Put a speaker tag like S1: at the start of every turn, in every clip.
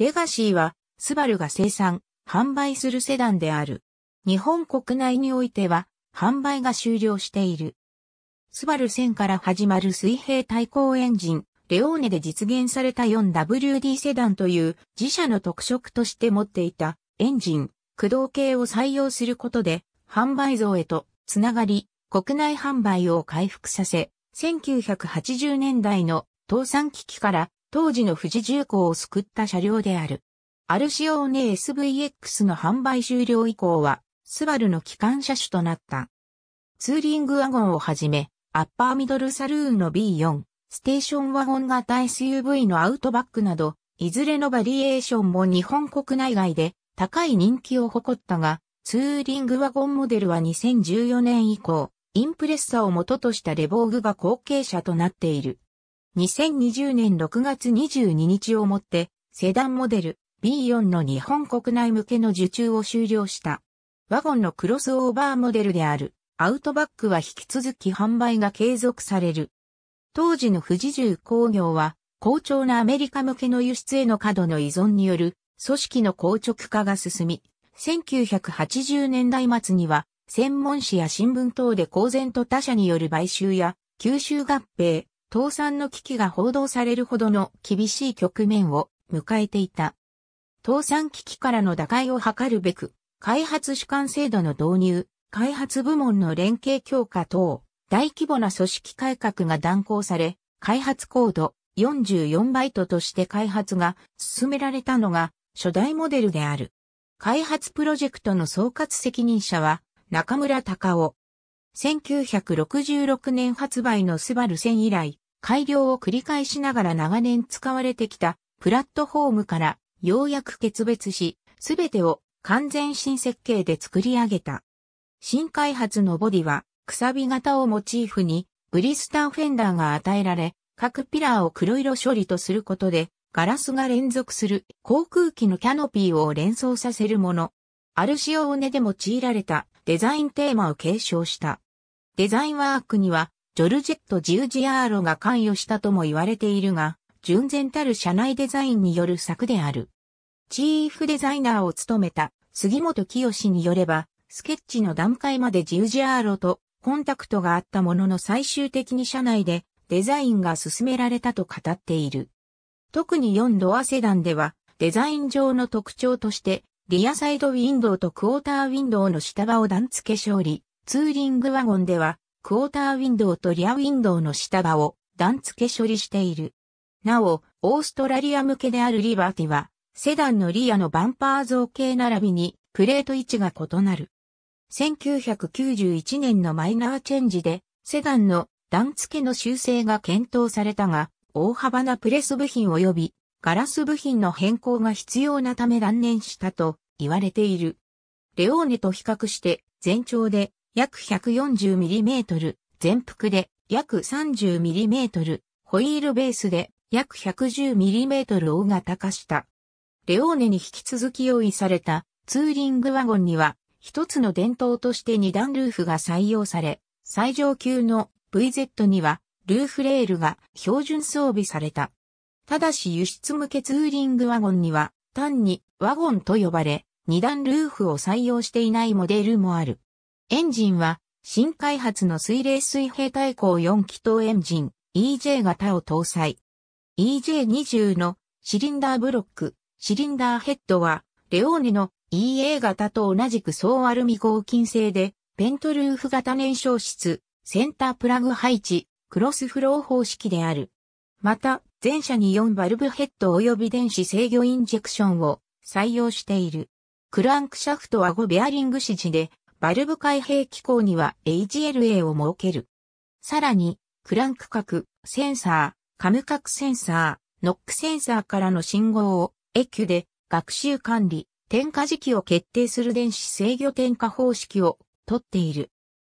S1: レガシーは、スバルが生産、販売するセダンである。日本国内においては、販売が終了している。スバル1000から始まる水平対向エンジン、レオーネで実現された 4WD セダンという自社の特色として持っていたエンジン、駆動系を採用することで販売増へとつながり、国内販売を回復させ、1980年代の倒産危機から当時の富士重工を救った車両である。アルシオーネ SVX の販売終了以降は、スバルの機関車種となった。ツーリングワゴンをはじめ、アッパーミドルサルーンの B4、ステーションワゴン型 SUV のアウトバックなど、いずれのバリエーションも日本国内外で高い人気を誇ったが、ツーリングワゴンモデルは2014年以降、インプレッサを元としたレボーグが後継者となっている。2020年6月22日をもって、セダンモデル B4 の日本国内向けの受注を終了した。ワゴンのクロスオーバーモデルである、アウトバックは引き続き販売が継続される。当時の富士重工業は、好調なアメリカ向けの輸出への過度の依存による、組織の硬直化が進み、1980年代末には、専門誌や新聞等で公然と他社による買収や、吸収合併、倒産の危機が報道されるほどの厳しい局面を迎えていた。倒産危機からの打開を図るべく、開発主管制度の導入、開発部門の連携強化等、大規模な組織改革が断行され、開発コード44バイトとして開発が進められたのが初代モデルである。開発プロジェクトの総括責任者は中村隆夫。1966年発売のスバル1000以来、改良を繰り返しながら長年使われてきたプラットフォームからようやく決別し、すべてを完全新設計で作り上げた。新開発のボディは、くさび型をモチーフに、ブリスターフェンダーが与えられ、各ピラーを黒色処理とすることで、ガラスが連続する航空機のキャノピーを連想させるもの。アルシオーネで用いられたデザインテーマを継承した。デザインワークにはジョルジェット・ジウジアーロが関与したとも言われているが、純然たる社内デザインによる策である。チーフデザイナーを務めた杉本清によれば、スケッチの段階までジウジアーロとコンタクトがあったものの最終的に社内でデザインが進められたと語っている。特に4ドアセダンでは、デザイン上の特徴として、リアサイドウィンドウとクォーターウィンドウの下場を段付け勝利、ツーリングワゴンでは、クォーターウィンドウとリアウィンドウの下場を段付け処理している。なお、オーストラリア向けであるリバーティは、セダンのリアのバンパー造形並びにプレート位置が異なる。1991年のマイナーチェンジで、セダンの段付けの修正が検討されたが、大幅なプレス部品及びガラス部品の変更が必要なため断念したと言われている。レオーネと比較して全長で約 140mm、全幅で約 30mm、ホイールベースで約 110mm 大型化した。レオーネに引き続き用意されたツーリングワゴンには一つの伝統として二段ルーフが採用され、最上級の VZ にはルーフレールが標準装備された。ただし輸出向けツーリングワゴンには単にワゴンと呼ばれ、二段ルーフを採用していないモデルもある。エンジンは、新開発の水冷水平対向4気筒エンジン EJ 型を搭載。EJ20 のシリンダーブロック、シリンダーヘッドは、レオーネの EA 型と同じく総アルミ合金製で、ペントルーフ型燃焼室、センタープラグ配置、クロスフロー方式である。また、全車に4バルブヘッド及び電子制御インジェクションを採用している。クランクシャフトは5ベアリング指示で、バルブ開閉機構には a g l a を設ける。さらに、クランク角、センサー、カム角センサー、ノックセンサーからの信号を、エキュで学習管理、点火時期を決定する電子制御点火方式を取っている。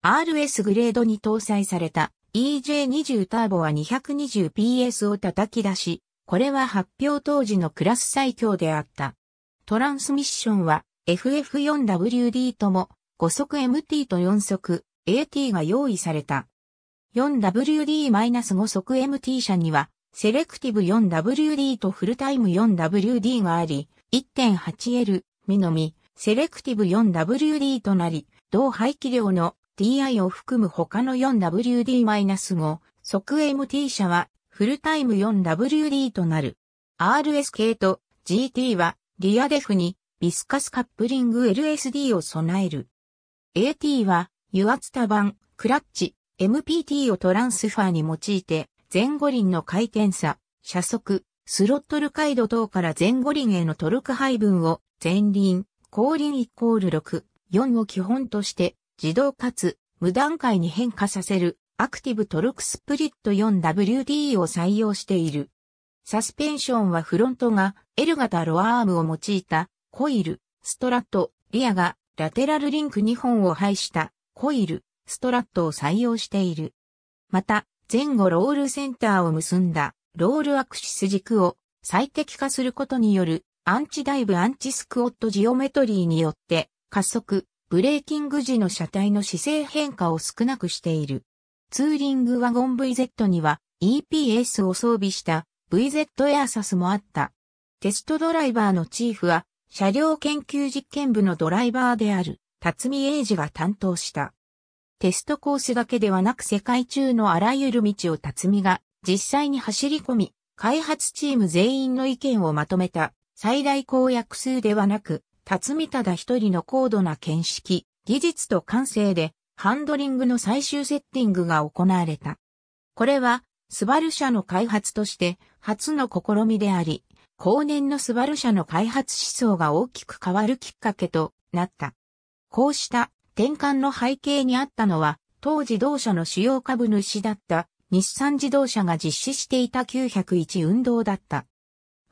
S1: RS グレードに搭載された EJ20 ターボは 220PS を叩き出し、これは発表当時のクラス最強であった。トランスミッションは FF4WD とも5速 MT と4速 AT が用意された。4WD-5 速 MT 車には、セレクティブ 4WD とフルタイム 4WD があり、1.8L、みのみ、セレクティブ 4WD となり、同排気量の TI を含む他の 4WD-5 速 MT 車は、フルタイム 4WD となる。RSK と GT は、リアデフに、ビスカスカップリング LSD を備える。AT は油圧多板、クラッチ、MPT をトランスファーに用いて前後輪の回転差、車速、スロットル回路等から前後輪へのトルク配分を前輪、後輪イコール6、4を基本として自動かつ無段階に変化させるアクティブトルクスプリット 4WD を採用している。サスペンションはフロントが L 型ロアアームを用いたコイル、ストラット、リアがラテラルリンク2本を配したコイル、ストラットを採用している。また、前後ロールセンターを結んだロールアクシス軸を最適化することによるアンチダイブアンチスクワットジオメトリーによって加速、ブレーキング時の車体の姿勢変化を少なくしている。ツーリングワゴン VZ には EPS を装備した VZ エアサスもあった。テストドライバーのチーフは車両研究実験部のドライバーである辰巳英二が担当した。テストコースだけではなく世界中のあらゆる道を辰巳が実際に走り込み、開発チーム全員の意見をまとめた最大公約数ではなく、辰巳ただ一人の高度な見識、技術と感性でハンドリングの最終セッティングが行われた。これは、スバル社の開発として初の試みであり、後年のスバル社の開発思想が大きく変わるきっかけとなった。こうした転換の背景にあったのは、当時同社の主要株主だった日産自動車が実施していた901運動だった。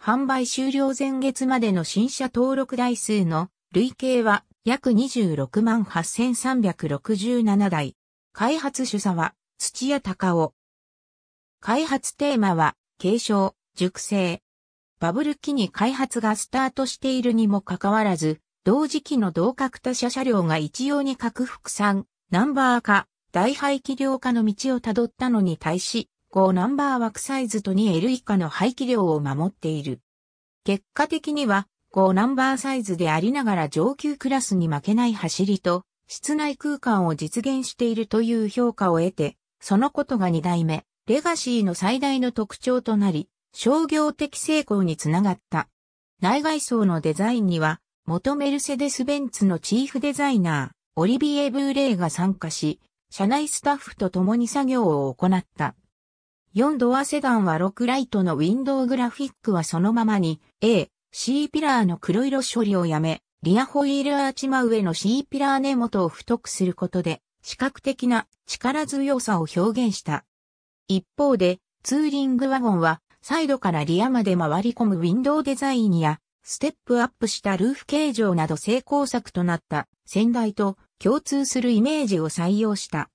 S1: 販売終了前月までの新車登録台数の累計は約26万8367台。開発主査は土屋隆夫。開発テーマは継承、熟成、バブル期に開発がスタートしているにもかかわらず、同時期の同格他社車両が一様に核副産、ナンバー化、大排気量化の道をたどったのに対し、5ナンバー枠サイズと 2L 以下の排気量を守っている。結果的には、5ナンバーサイズでありながら上級クラスに負けない走りと、室内空間を実現しているという評価を得て、そのことが2代目、レガシーの最大の特徴となり、商業的成功につながった。内外装のデザインには、元メルセデス・ベンツのチーフデザイナー、オリビエ・ブーレイが参加し、社内スタッフと共に作業を行った。4ドアセダンは6ライトのウィンドウグラフィックはそのままに A、C ピラーの黒色処理をやめ、リアホイールアーチ真上の C ピラー根元を太くすることで、視覚的な力強さを表現した。一方で、ツーリングワゴンはサイドからリアまで回り込むウィンドウデザインや、ステップアップしたルーフ形状など成功作となった先代と共通するイメージを採用した。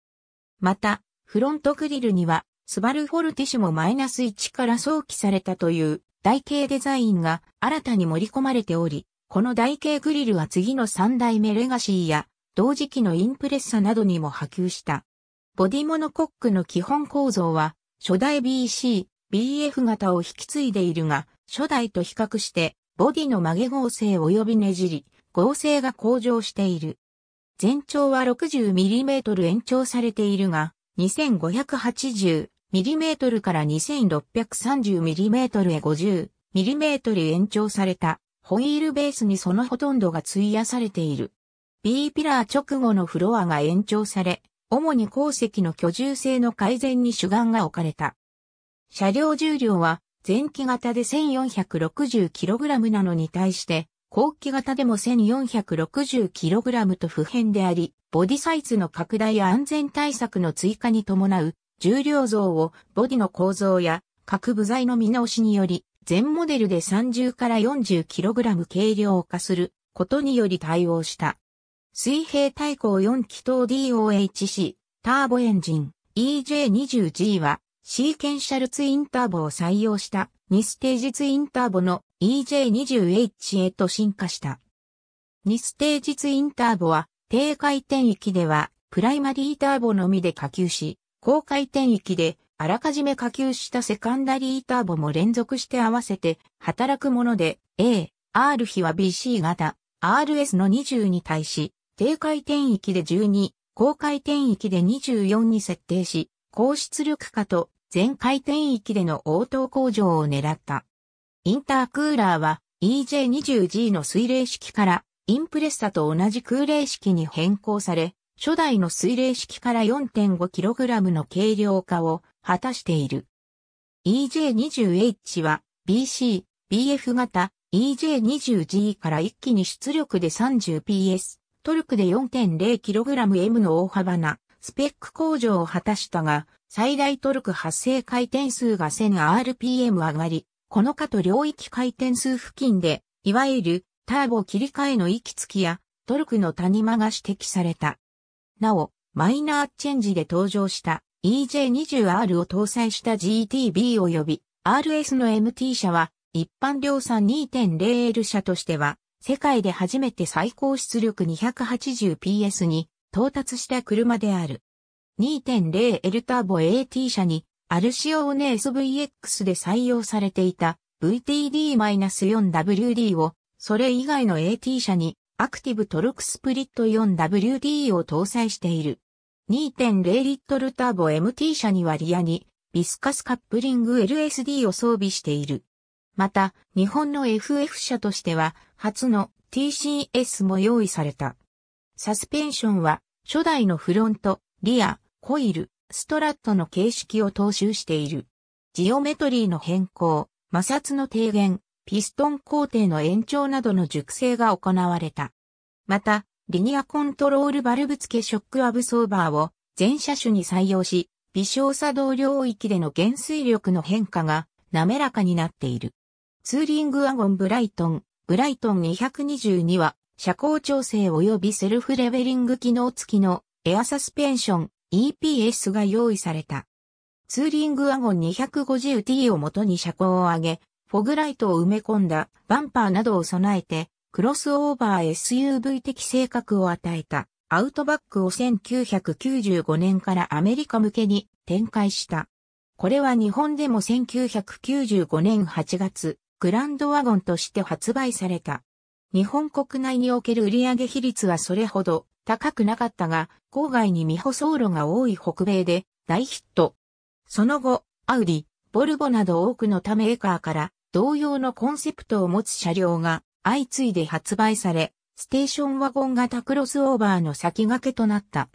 S1: また、フロントグリルには、スバルフォルティシモ -1 から想起されたという台形デザインが新たに盛り込まれており、この台形グリルは次の3代目レガシーや同時期のインプレッサなどにも波及した。ボディモノコックの基本構造は、初代 BC、BF 型を引き継いでいるが、初代と比較して、ボディの曲げ合成及びねじり、合成が向上している。全長は 60mm 延長されているが、2580mm から 2630mm へ 50mm 延長された、ホイールベースにそのほとんどが費やされている。B ピラー直後のフロアが延長され、主に鉱石の居住性の改善に主眼が置かれた。車両重量は前期型で 1460kg なのに対して、後期型でも 1460kg と不変であり、ボディサイズの拡大や安全対策の追加に伴う重量増をボディの構造や各部材の見直しにより、全モデルで30から 40kg 軽量化することにより対応した。水平対向4気筒 DOHC ターボエンジン EJ20G はシーケンシャルツインターボを採用した2ステージツインターボの EJ20H へと進化した。2ステージツインターボは低回転域ではプライマリーターボのみで下級し、高回転域であらかじめ下級したセカンダリーターボも連続して合わせて働くもので A、R 比は BC 型、RS の20に対し、低回転域で12、高回転域で24に設定し、高出力化と全回転域での応答向上を狙った。インタークーラーは EJ20G の水冷式からインプレッサと同じ空冷式に変更され、初代の水冷式から 4.5kg の軽量化を果たしている。EJ20H は BC、BF 型 EJ20G から一気に出力で 30PS、トルクで 4.0kgM の大幅なスペック向上を果たしたが、最大トルク発生回転数が 1000rpm 上がり、この下と領域回転数付近で、いわゆるターボ切り替えの行き着きやトルクの谷間が指摘された。なお、マイナーチェンジで登場した EJ20R を搭載した GTB 及び RS の MT 車は一般量産 2.0L 車としては世界で初めて最高出力 280PS に到達した車である。2.0L ターボ AT 車にアルシオーネ SVX で採用されていた VTD-4WD をそれ以外の AT 車にアクティブトルクスプリット 4WD を搭載している。2.0リットルターボ MT 車にはリアにビスカスカップリング LSD を装備している。また、日本の FF 車としては初の TCS も用意された。サスペンションは初代のフロント、リア、コイル、ストラットの形式を踏襲している。ジオメトリーの変更、摩擦の低減、ピストン工程の延長などの熟成が行われた。また、リニアコントロールバルブ付けショックアブソーバーを全車種に採用し、微小作動領域での減衰力の変化が滑らかになっている。ツーリングワゴンブライトン、ブライトン222は、車高調整及びセルフレベリング機能付きのエアサスペンション、EPS が用意された。ツーリングワゴン 250T を元に車高を上げ、フォグライトを埋め込んだバンパーなどを備えて、クロスオーバー SUV 的性格を与えたアウトバックを1995年からアメリカ向けに展開した。これは日本でも1995年8月、グランドワゴンとして発売された。日本国内における売上比率はそれほど高くなかったが、郊外に未舗装路が多い北米で大ヒット。その後、アウディ、ボルボなど多くの他メーカーから同様のコンセプトを持つ車両が相次いで発売され、ステーションワゴン型クロスオーバーの先駆けとなった。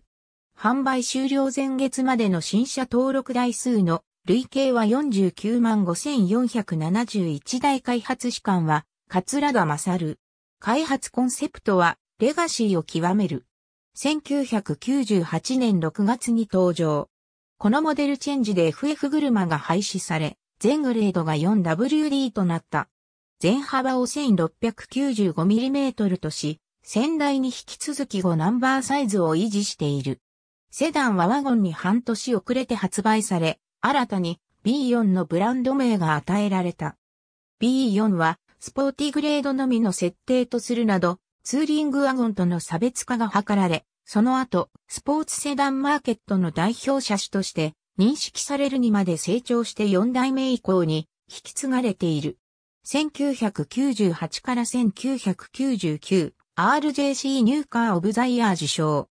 S1: 販売終了前月までの新車登録台数の累計は49万5471台開発士官は、桂田勝。開発コンセプトは、レガシーを極める。1998年6月に登場。このモデルチェンジで FF 車が廃止され、全グレードが 4WD となった。全幅を 1695mm とし、先代に引き続き5ナンバーサイズを維持している。セダンはワゴンに半年遅れて発売され、新たに B4 のブランド名が与えられた。B4 はスポーティグレードのみの設定とするなど、ツーリングワゴンとの差別化が図られ、その後、スポーツセダンマーケットの代表車種として認識されるにまで成長して4代目以降に引き継がれている。1998から1999、RJC ニューカー・オブ・ザ・イヤー受賞。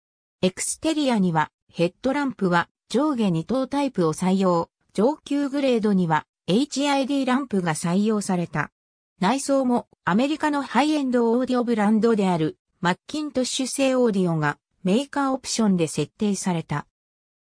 S1: エクステリアにはヘッドランプは上下二等タイプを採用、上級グレードには HID ランプが採用された。内装もアメリカのハイエンドオーディオブランドであるマッキントッシュ製オーディオがメーカーオプションで設定された。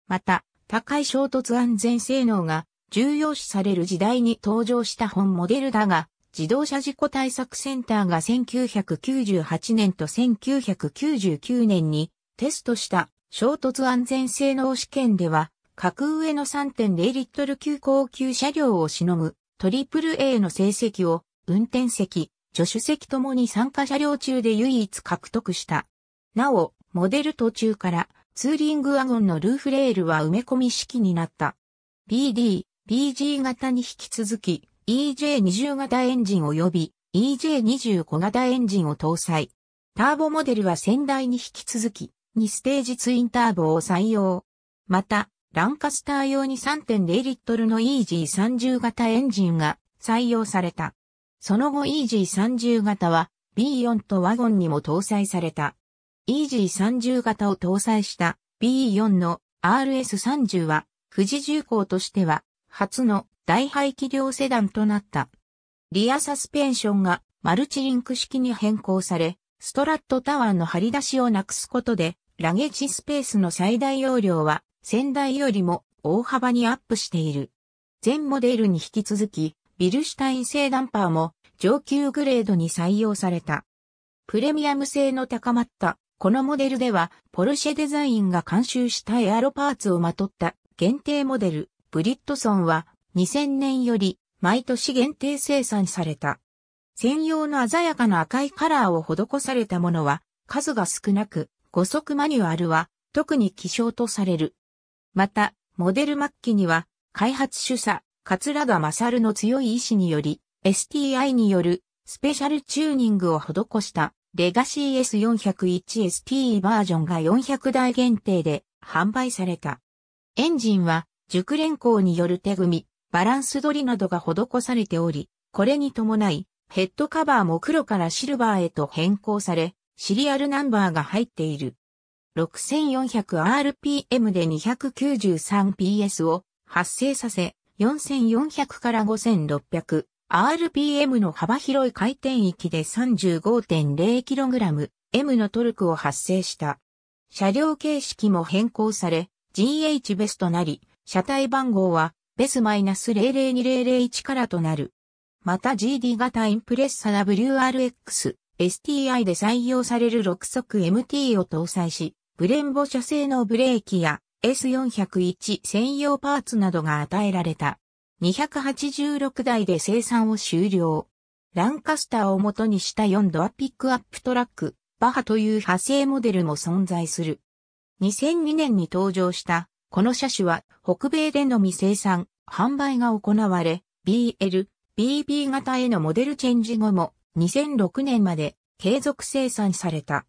S1: また、高い衝突安全性能が重要視される時代に登場した本モデルだが、自動車事故対策センターが1998年と1999年にテストした衝突安全性能試験では、格上の3.0リットル級高級車両をしのむトリプル a の成績を運転席、助手席ともに参加車両中で唯一獲得した。なお、モデル途中からツーリングワゴンのルーフレールは埋め込み式になった。BD、BG 型に引き続き EJ20 型エンジン及び EJ25 型エンジンを搭載。ターボモデルは先代に引き続き2ステージツインターボを採用。また、ランカスター用に3.0リットルの EG30 型エンジンが採用された。その後 EG30 型は B4 とワゴンにも搭載された。EG30 型を搭載した B4 の RS30 は富士重工としては初の大排気量セダンとなった。リアサスペンションがマルチリンク式に変更され、ストラットタワーの張り出しをなくすことで、ラゲッジスペースの最大容量は先代よりも大幅にアップしている。全モデルに引き続き、ビルシュタイン製ダンパーも上級グレードに採用された。プレミアム性の高まった、このモデルでは、ポルシェデザインが監修したエアロパーツをまとった限定モデル、ブリットソンは2000年より毎年限定生産された。専用の鮮やかな赤いカラーを施されたものは数が少なく、5足マニュアルは特に希少とされる。また、モデル末期には開発主査桂田勝の強い意志により、STI によるスペシャルチューニングを施したレガシー s 4 0 1 s t バージョンが400台限定で販売された。エンジンは熟練工による手組み、バランス取りなどが施されており、これに伴い、ヘッドカバーも黒からシルバーへと変更され、シリアルナンバーが入っている。6400rpm で 293ps を発生させ、4400から5600 RPM の幅広い回転域で 35.0kg M のトルクを発生した。車両形式も変更され、GH ベスとなり、車体番号はベス -002001 からとなる。また GD 型インプレッサ WRX、STI で採用される6速 MT を搭載し、ブレンボ車製のブレーキや S401 専用パーツなどが与えられた。286台で生産を終了。ランカスターを元にした4ドアピックアップトラック、バハという派生モデルも存在する。2002年に登場した、この車種は北米でのみ生産、販売が行われ、BL、BB 型へのモデルチェンジ後も2006年まで継続生産された。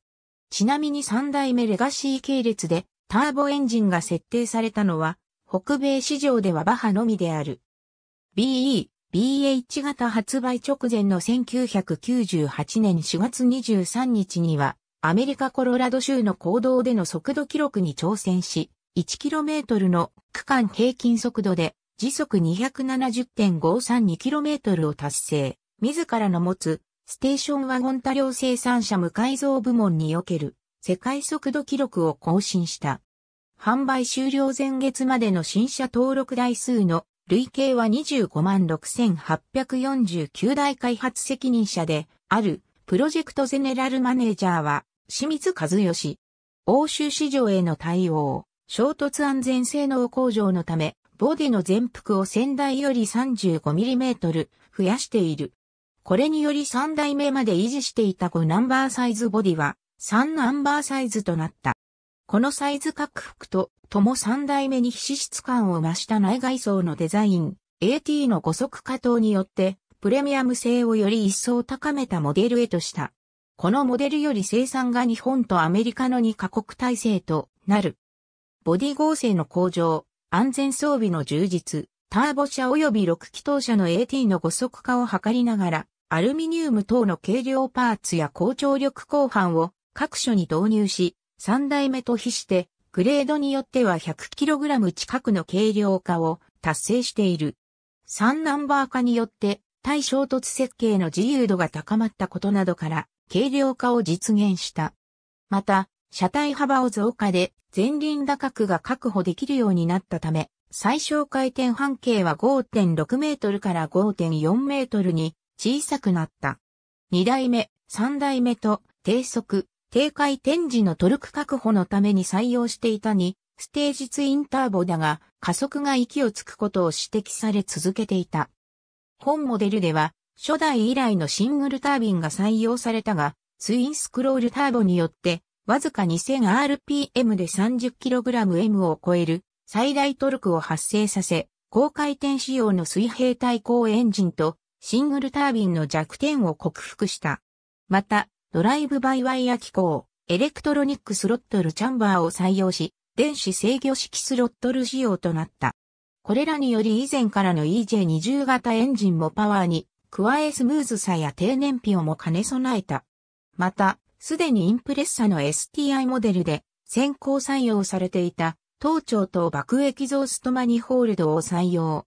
S1: ちなみに3代目レガシー系列でターボエンジンが設定されたのは、北米市場ではバハのみである。BE、BH 型発売直前の1998年4月23日には、アメリカコロラド州の公道での速度記録に挑戦し、1km の区間平均速度で時速 270.532km を達成。自らの持つステーションワゴン多量生産者無改造部門における世界速度記録を更新した。販売終了前月までの新車登録台数の累計は25万6849台開発責任者であるプロジェクトゼネラルマネージャーは清水和義。欧州市場への対応、衝突安全性能向上のため、ボディの全幅を先代より 35mm 増やしている。これにより3代目まで維持していた5ナンバーサイズボディは3ナンバーサイズとなった。このサイズ拡幅と、とも3代目に皮質感を増した内外装のデザイン、AT の5足化等によって、プレミアム性をより一層高めたモデルへとした。このモデルより生産が日本とアメリカの2カ国体制となる。ボディ合成の向上、安全装備の充実、ターボ車及び6気筒車の AT の5速化を図りながら、アルミニウム等の軽量パーツや高張力鋼板を各所に導入し、3代目と比して、グレードによっては 100kg 近くの軽量化を達成している。3ナンバー化によって、対衝突設計の自由度が高まったことなどから、軽量化を実現した。また、車体幅を増加で、前輪高くが確保できるようになったため、最小回転半径は5.6メートルから5.4メートルに小さくなった。2代目、3代目と低速、低回転時のトルク確保のために採用していたに、ステージツインターボだが、加速が息をつくことを指摘され続けていた。本モデルでは、初代以来のシングルタービンが採用されたが、ツインスクロールターボによって、わずか 2000rpm で 30kgm を超える最大トルクを発生させ、高回転仕様の水平対向エンジンとシングルタービンの弱点を克服した。また、ドライブバイワイヤ機構、エレクトロニックスロットルチャンバーを採用し、電子制御式スロットル仕様となった。これらにより以前からの EJ20 型エンジンもパワーに加えスムーズさや低燃費をも兼ね備えた。また、すでにインプレッサの STI モデルで先行採用されていた頭頂と爆液ゾーストマニホールドを採用。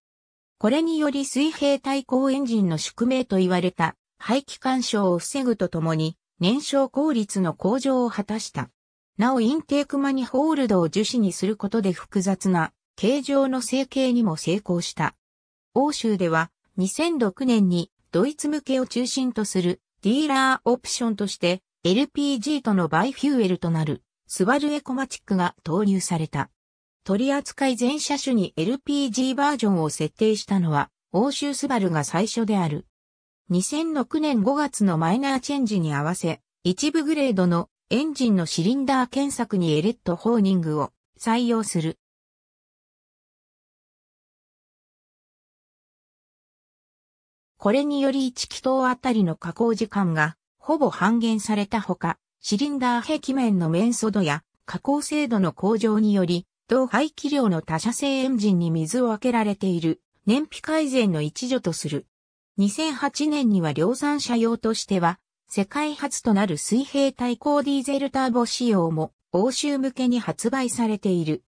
S1: これにより水平対向エンジンの宿命と言われた排気干渉を防ぐとともに燃焼効率の向上を果たした。なおインテークマニホールドを樹脂にすることで複雑な形状の成形にも成功した。欧州では2006年にドイツ向けを中心とするディーラーオプションとして LPG とのバイフューエルとなるスバルエコマチックが投入された。取扱い全車種に LPG バージョンを設定したのは欧州スバルが最初である。2006年5月のマイナーチェンジに合わせ、一部グレードのエンジンのシリンダー検索にエレットホーニングを採用する。これにより1気筒あたりの加工時間がほぼ半減されたほか、シリンダー壁面の面素度や加工精度の向上により、同排気量の他社製エンジンに水をあけられている燃費改善の一助とする。2008年には量産車用としては、世界初となる水平対向ディーゼルターボ仕様も欧州向けに発売されている。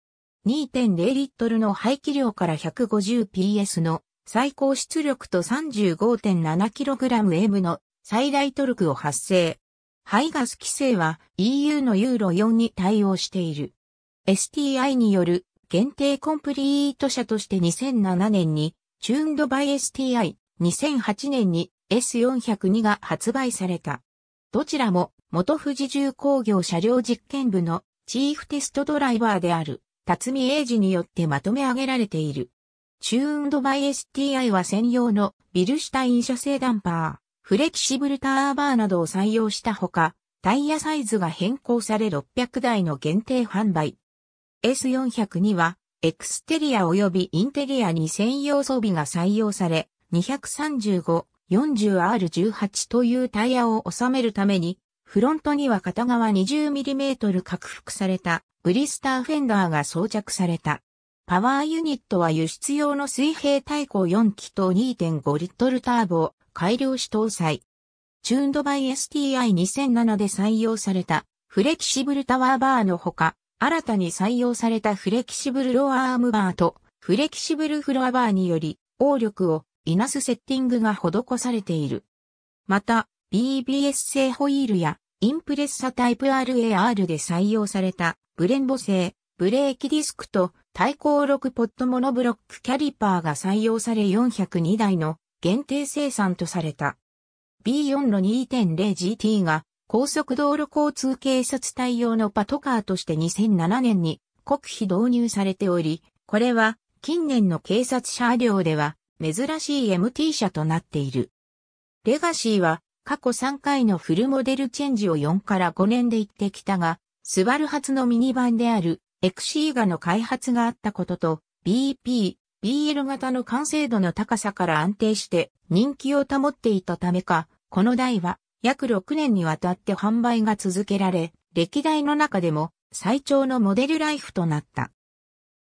S1: 2.0リットルの排気量から 150PS の最高出力と 35.7kgM の最大トルクを発生。排ガス規制は EU のユーロ4に対応している。STI による限定コンプリート車として2007年にチューンドバイ STI 2008年に S402 が発売された。どちらも元富士重工業車両実験部のチーフテストドライバーである辰巳英二によってまとめ上げられている。チューンドバイ STI は専用のビルシュタイン車製ダンパー、フレキシブルターバーなどを採用したほか、タイヤサイズが変更され600台の限定販売。s 4 0 2はエクステリア及びインテリアに専用装備が採用され、235-40R18 というタイヤを収めるために、フロントには片側 20mm 拡幅されたブリスターフェンダーが装着された。パワーユニットは輸出用の水平対向4気筒2.5リットルターボを改良し搭載。チューンドバイ STI2007 で採用されたフレキシブルタワーバーのほか、新たに採用されたフレキシブルローアームバーとフレキシブルフロアバーにより、応力をイナスセッティングが施されている。また、BBS 製ホイールやインプレッサタイプ RAR で採用されたブレンボ製ブレーキディスクと対抗6ポットモノブロックキャリパーが採用され402台の限定生産とされた。B4 の 2.0GT が高速道路交通警察対応のパトカーとして2007年に国費導入されており、これは近年の警察車両では珍しい MT 車となっている。レガシーは過去3回のフルモデルチェンジを4から5年で行ってきたが、スバル発のミニバンであるエクシーガの開発があったことと BP、BL 型の完成度の高さから安定して人気を保っていたためか、この台は約6年にわたって販売が続けられ、歴代の中でも最長のモデルライフとなった。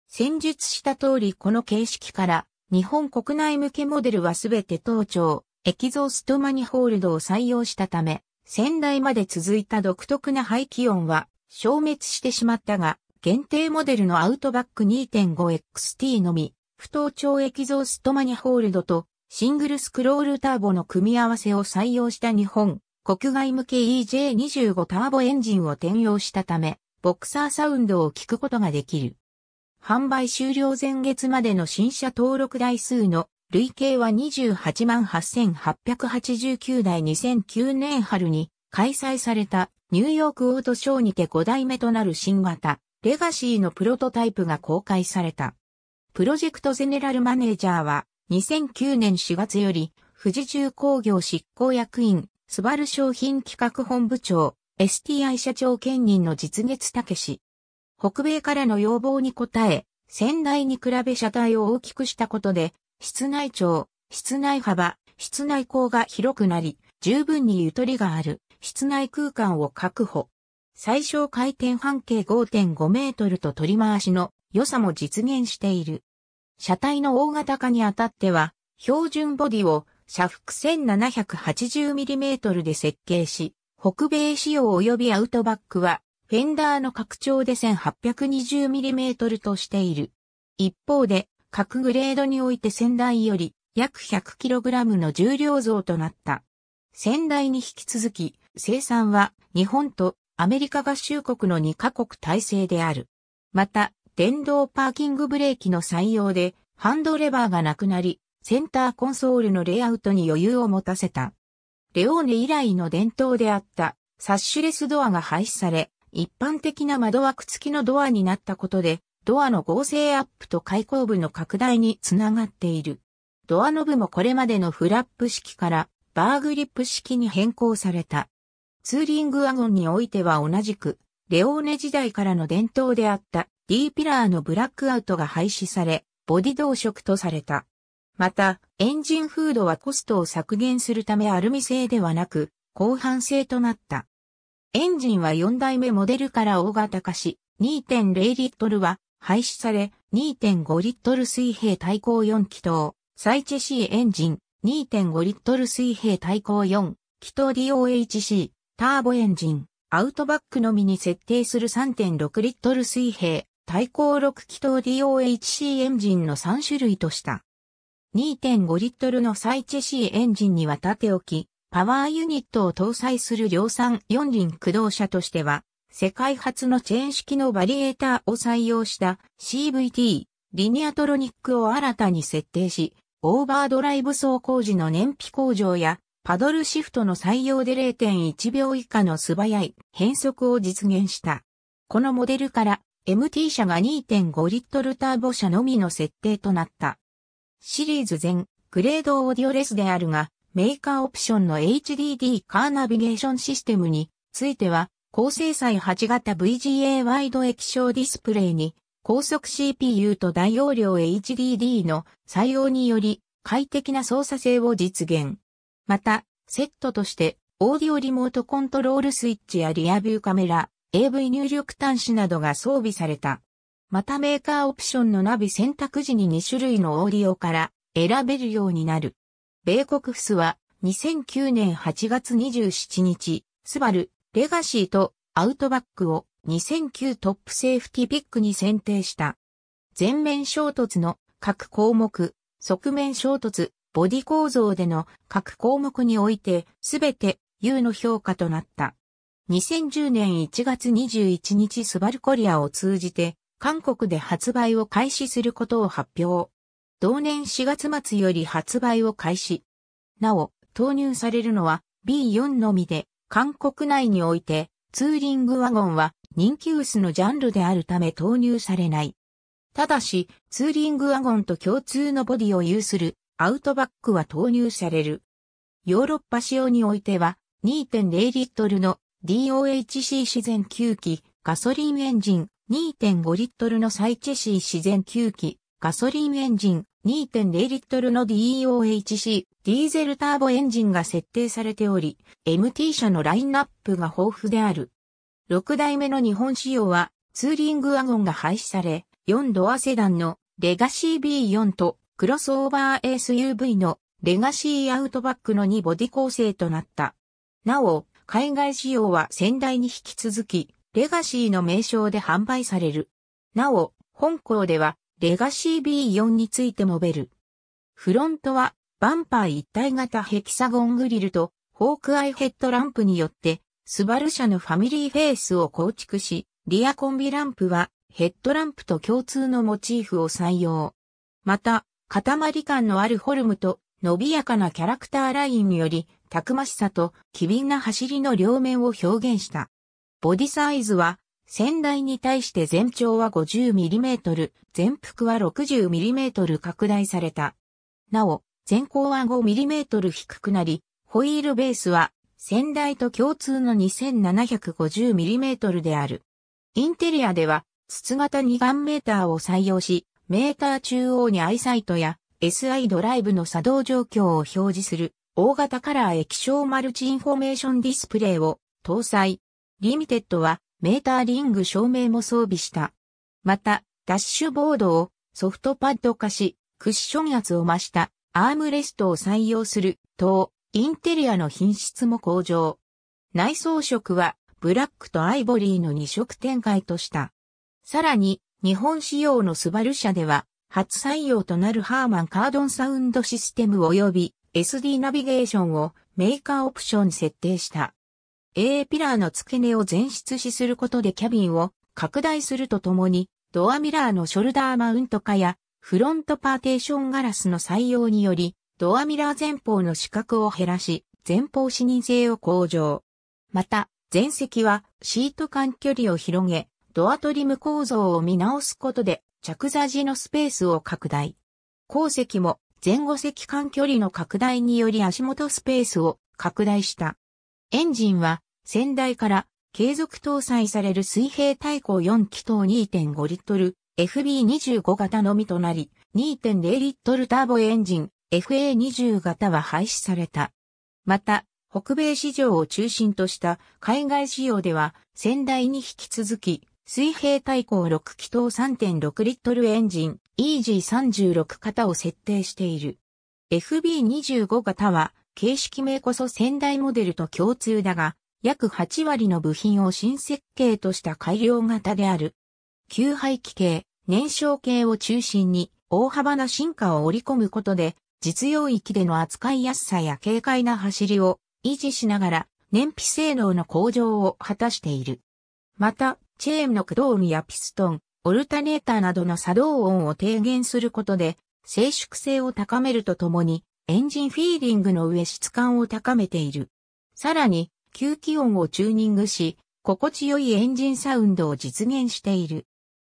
S1: 戦術した通りこの形式から日本国内向けモデルはすべて当庁、エキゾーストマニホールドを採用したため、先代まで続いた独特な排気音は消滅してしまったが、限定モデルのアウトバック 2.5XT のみ、不当庁エキゾーストマニホールドとシングルスクロールターボの組み合わせを採用した日本、国外向け EJ25 ターボエンジンを転用したため、ボクサーサウンドを聞くことができる。販売終了前月までの新車登録台数の累計は28万8889台2009年春に開催されたニューヨークオートショーにて5代目となる新型レガシーのプロトタイプが公開された。プロジェクトゼネラルマネージャーは2009年4月より富士重工業執行役員、スバル商品企画本部長、STI 社長兼任の実月武氏、北米からの要望に応え、船内に比べ車体を大きくしたことで、室内長、室内幅、室内高が広くなり、十分にゆとりがある、室内空間を確保。最小回転半径5.5メートルと取り回しの良さも実現している。車体の大型化にあたっては、標準ボディを車幅 1780mm で設計し、北米仕様及びアウトバックはフェンダーの拡張で 1820mm としている。一方で、各グレードにおいて先代より約 100kg の重量増となった。先代に引き続き、生産は日本とアメリカ合衆国の2カ国体制である。また、電動パーキングブレーキの採用で、ハンドレバーがなくなり、センターコンソールのレイアウトに余裕を持たせた。レオーネ以来の伝統であった、サッシュレスドアが廃止され、一般的な窓枠付きのドアになったことで、ドアの合成アップと開口部の拡大につながっている。ドアノブもこれまでのフラップ式からバーグリップ式に変更された。ツーリングワゴンにおいては同じく、レオーネ時代からの伝統であった D ピラーのブラックアウトが廃止され、ボディ同色とされた。また、エンジンフードはコストを削減するためアルミ製ではなく、広範製となった。エンジンは4代目モデルから大型化し、2.0リットルは廃止され、2.5リットル水平対向4気筒、サイチェ C エンジン、2.5リットル水平対向4気筒 DOHC、ターボエンジン、アウトバックのみに設定する3.6リットル水平、対向6気筒 DOHC エンジンの3種類とした。2.5リットルのサイチェ C エンジンには縦置き、パワーユニットを搭載する量産4輪駆動車としては、世界初のチェーン式のバリエーターを採用した CVT、リニアトロニックを新たに設定し、オーバードライブ走行時の燃費向上や、パドルシフトの採用で0.1秒以下の素早い変速を実現した。このモデルから MT 車が2.5リットルターボ車のみの設定となった。シリーズ全グレードオーディオレスであるが、メーカーオプションの HDD カーナビゲーションシステムについては、高精細8型 VGA ワイド液晶ディスプレイに高速 CPU と大容量 HDD の採用により快適な操作性を実現。また、セットとしてオーディオリモートコントロールスイッチやリアビューカメラ、AV 入力端子などが装備された。またメーカーオプションのナビ選択時に2種類のオーディオから選べるようになる。米国フスは2009年8月27日、スバル、レガシーとアウトバックを2009トップセーフティピックに選定した。全面衝突の各項目、側面衝突、ボディ構造での各項目において、すべて U の評価となった。2010年1月21日スバルコリアを通じて、韓国で発売を開始することを発表。同年4月末より発売を開始。なお、投入されるのは B4 のみで、韓国内においてツーリングワゴンは人気薄のジャンルであるため投入されない。ただし、ツーリングワゴンと共通のボディを有するアウトバックは投入される。ヨーロッパ仕様においては2.0リットルの DOHC 自然吸気ガソリンエンジン2.5リットルのイチェシー自然吸気ガソリンエンジン2.0リットルの DEOHC、ディーゼルターボエンジンが設定されており、MT 車のラインナップが豊富である。6代目の日本仕様は、ツーリングワゴンが廃止され、4ドアセダンのレガシー B4 とクロスオーバー SUV のレガシーアウトバックの2ボディ構成となった。なお、海外仕様は先代に引き続き、レガシーの名称で販売される。なお、本校ではレガシー B4 についてもベル。フロントはバンパー一体型ヘキサゴングリルとホークアイヘッドランプによってスバル車のファミリーフェースを構築し、リアコンビランプはヘッドランプと共通のモチーフを採用。また、塊感のあるフォルムと伸びやかなキャラクターラインにより、たくましさと機敏な走りの両面を表現した。ボディサイズは先台に対して全長は 50mm、全幅は 60mm 拡大された。なお、全高は 5mm 低くなり、ホイールベースは先代と共通の 2750mm である。インテリアでは筒型2眼メーターを採用し、メーター中央に i サイトや SI ドライブの作動状況を表示する大型カラー液晶マルチインフォメーションディスプレイを搭載。リミテッドはメーターリング照明も装備した。また、ダッシュボードをソフトパッド化し、クッション圧を増したアームレストを採用する等、インテリアの品質も向上。内装色はブラックとアイボリーの2色展開とした。さらに、日本仕様のスバル車では、初採用となるハーマンカードンサウンドシステム及び SD ナビゲーションをメーカーオプション設定した。A ピラーの付け根を全出しすることでキャビンを拡大するとともに、ドアミラーのショルダーマウント化や、フロントパーテーションガラスの採用により、ドアミラー前方の死角を減らし、前方視認性を向上。また、前席はシート間距離を広げ、ドアトリム構造を見直すことで、着座時のスペースを拡大。後席も前後席間距離の拡大により足元スペースを拡大した。エンジンは先代から継続搭載される水平対向4気筒2.5リットル FB25 型のみとなり、2.0リットルターボエンジン FA20 型は廃止された。また、北米市場を中心とした海外仕様では、先代に引き続き、水平対向6気筒3.6リットルエンジン EG36 型を設定している。FB25 型は、形式名こそ仙台モデルと共通だが、約8割の部品を新設計とした改良型である。旧排気系、燃焼系を中心に大幅な進化を織り込むことで、実用域での扱いやすさや軽快な走りを維持しながら燃費性能の向上を果たしている。また、チェーンの駆動音やピストン、オルタネーターなどの作動音を低減することで、静粛性を高めるとともに、エンジンフィーリングの上質感を高めている。さらに、吸気音をチューニングし、心地よいエンジンサウンドを実現している。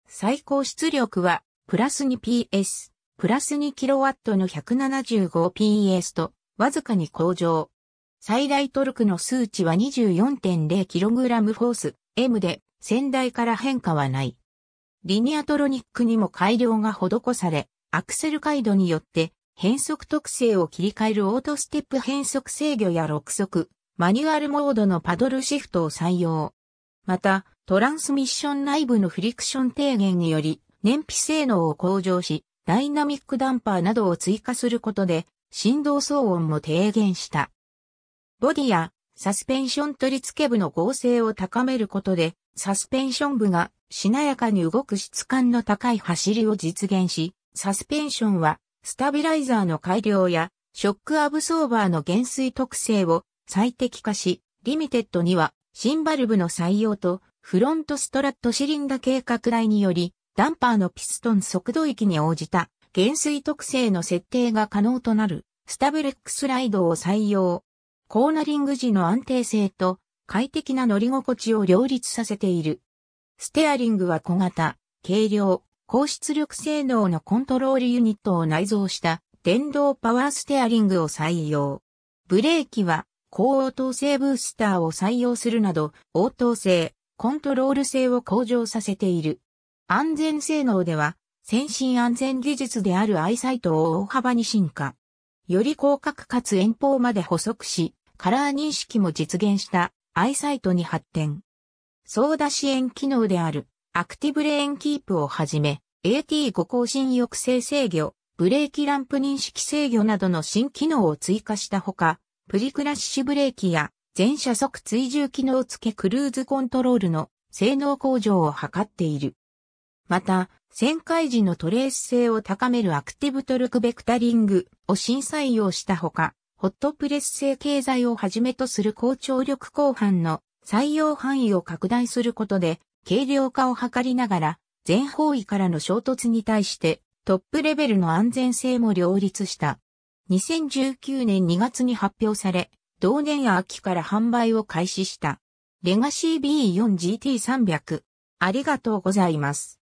S1: 最高出力は、プラス 2PS、プラス 2kW の 175PS と、わずかに向上。最大トルクの数値は 24.0kg フォース M で、先代から変化はない。リニアトロニックにも改良が施され、アクセル回路によって変速特性を切り替えるオートステップ変速制御や6速、マニュアルモードのパドルシフトを採用。また、トランスミッション内部のフリクション低減により、燃費性能を向上し、ダイナミックダンパーなどを追加することで、振動騒音も低減した。ボディやサスペンション取り付け部の合成を高めることで、サスペンション部がしなやかに動く質感の高い走りを実現し、サスペンションはスタビライザーの改良やショックアブソーバーの減衰特性を最適化し、リミテッドには新バルブの採用とフロントストラットシリンダ計画大により、ダンパーのピストン速度域に応じた減衰特性の設定が可能となるスタブレックスライドを採用。コーナリング時の安定性と快適な乗り心地を両立させている。ステアリングは小型、軽量、高出力性能のコントロールユニットを内蔵した電動パワーステアリングを採用。ブレーキは高応答性ブースターを採用するなど、応答性、コントロール性を向上させている。安全性能では、先進安全技術である i サイトを大幅に進化。より広角かつ遠方まで補足し、カラー認識も実現した i サイトに発展。操舵支援機能であるアクティブレーンキープをはじめ、AT5 更新抑制制御、ブレーキランプ認識制御などの新機能を追加したほか、プリクラッシュブレーキや全車速追従機能付けクルーズコントロールの性能向上を図っている。また、旋回時のトレース性を高めるアクティブトルクベクタリングを新採用したほか、ホットプレス製経済をはじめとする高張力後半の採用範囲を拡大することで、軽量化を図りながら、全方位からの衝突に対して、トップレベルの安全性も両立した。2019年2月に発表され、同年秋から販売を開始した。レガシー B4GT300。ありがとうございます。